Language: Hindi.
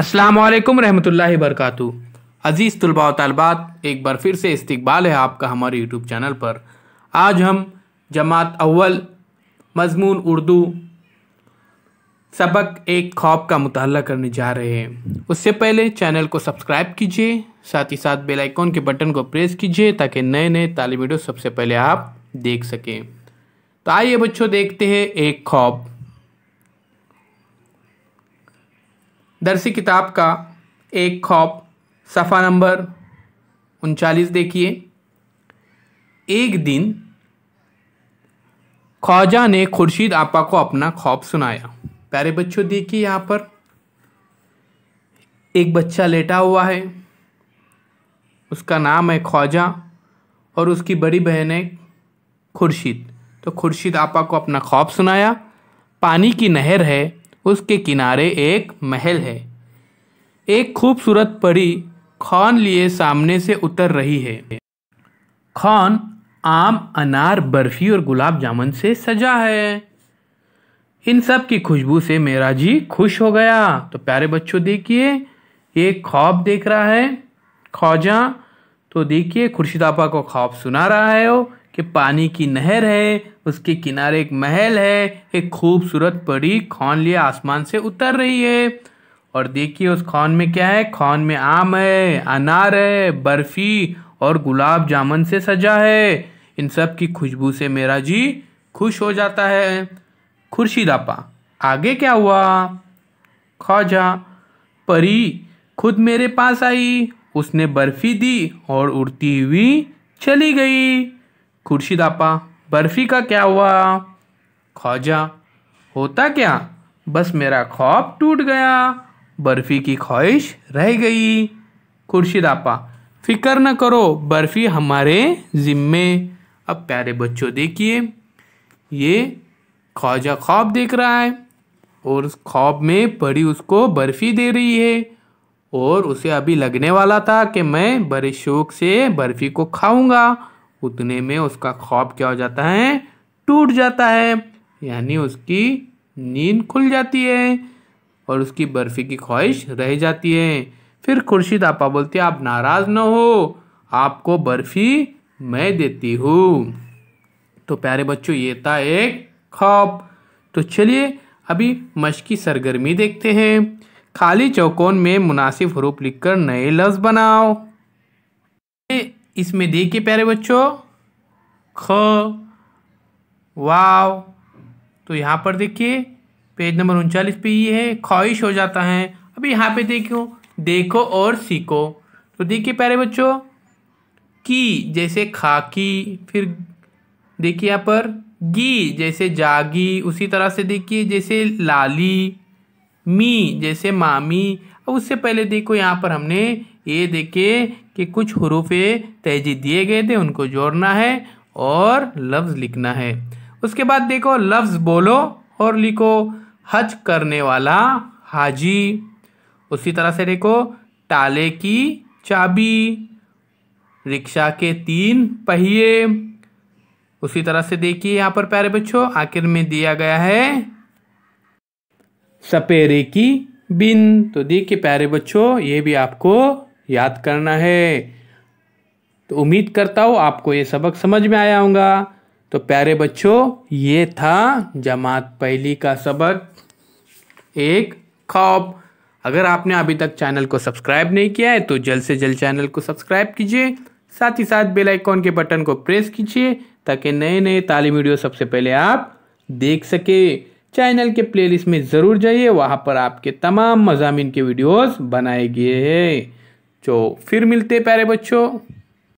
असलकम रहमतुल्लाहि वरकत अज़ीज़ तलबा तलबात एक बार फिर से इस्तकबाल है आपका हमारे यूट्यूब चैनल पर आज हम जमात अव्वल मजमून उर्दू सबक एक खौफ का मुताल करने जा रहे हैं उससे पहले चैनल को सब्सक्राइब कीजिए साथ ही साथ बेल आइकॉन के बटन को प्रेस कीजिए ताकि नए नए तालीम वीडियो सबसे पहले आप देख सकें तो आइए बच्चों देखते हैं एक खौफ दरसी किताब का एक खौफ सफ़ा नंबर उनचालीस देखिए एक दिन ख्वाजा ने खुर्शीद आपा को अपना खौफ सुनाया प्यारे बच्चों देखिए यहाँ पर एक बच्चा लेटा हुआ है उसका नाम है ख्वाजा और उसकी बड़ी बहन है खुर्शीद तो खुर्शीद आपा को अपना खौफ सुनाया पानी की नहर है उसके किनारे एक महल है एक खूबसूरत परी खौन लिए सामने से उतर रही है खौन आम अनार बर्फी और गुलाब जामुन से सजा है इन सब की खुशबू से मेरा जी खुश हो गया तो प्यारे बच्चों देखिए ये ख्वाब देख रहा है ख्वाजा तो देखिए खुर्शीदापा को ख्वाब सुना रहा है वो कि पानी की नहर है उसके किनारे एक महल है एक खूबसूरत परी खौन लिए आसमान से उतर रही है और देखिए उस खौन में क्या है खौन में आम है अनार है बर्फी और गुलाब जामुन से सजा है इन सब की खुशबू से मेरा जी खुश हो जाता है खुर्शीदापा आगे क्या हुआ ख्वाजा परी खुद मेरे पास आई उसने बर्फी दी और उड़ती हुई चली गई खुर्शीद आपा बर्फ़ी का क्या हुआ ख्वाजा होता क्या बस मेरा ख्वाब टूट गया बर्फ़ी की ख्वाहिश रह गई खुर्शीद आपा फ़िक्र न करो बर्फ़ी हमारे ज़िम्मे अब प्यारे बच्चों देखिए ये ख्वाजा ख्वाब देख रहा है और उस ख्वाब में पड़ी उसको बर्फ़ी दे रही है और उसे अभी लगने वाला था कि मैं बड़े शौक से बर्फ़ी को खाऊंगा उतने में उसका खौफ क्या हो जाता है टूट जाता है यानी उसकी नींद खुल जाती है और उसकी बर्फ़ी की ख्वाहिश रह जाती है फिर खुर्शीद आपा बोलती है आप नाराज़ ना हो आपको बर्फ़ी मैं देती हूँ तो प्यारे बच्चों ये था एक खौफ तो चलिए अभी मश की सरगर्मी देखते हैं खाली चौकोन में मुनासिब रूप लिखकर नए लफ्ज़ बनाओ इसमें देखिए प्यारे बच्चों ख वाव तो यहाँ पर देखिए पेज नंबर उनचालीस पे ये है ख्वाहिश हो जाता है अभी यहाँ पे देखो देखो और सीखो तो देखिए प्यारे बच्चों की जैसे खाकी फिर देखिए यहाँ पर गी जैसे जागी उसी तरह से देखिए जैसे लाली मी जैसे मामी अब उससे पहले देखो यहाँ पर हमने ये देखिए कि कुछ हरूफ तहजी दिए गए थे उनको जोड़ना है और लफ्ज़ लिखना है उसके बाद देखो लफ्ज़ बोलो और लिखो हज करने वाला हाजी उसी तरह से देखो ताले की चाबी रिक्शा के तीन पहिए उसी तरह से देखिए यहाँ पर प्यारे बच्चों आखिर में दिया गया है सपेरे की बिन तो देखिए प्यारे बच्चों ये भी आपको याद करना है तो उम्मीद करता हूँ आपको ये सबक समझ में आया होगा तो प्यारे बच्चों ये था जमात पहली का सबक एक खौफ अगर आपने अभी तक चैनल को सब्सक्राइब नहीं किया है तो जल्द से जल्द चैनल को सब्सक्राइब कीजिए साथ ही साथ बेल आइकॉन के बटन को प्रेस कीजिए ताकि नए नए ताली वीडियो सबसे पहले आप देख सके चैनल के प्लेलिस्ट में ज़रूर जाइए वहाँ पर आपके तमाम मजामिन के वीडियोस बनाए गए हैं तो फिर मिलते प्यारे बच्चों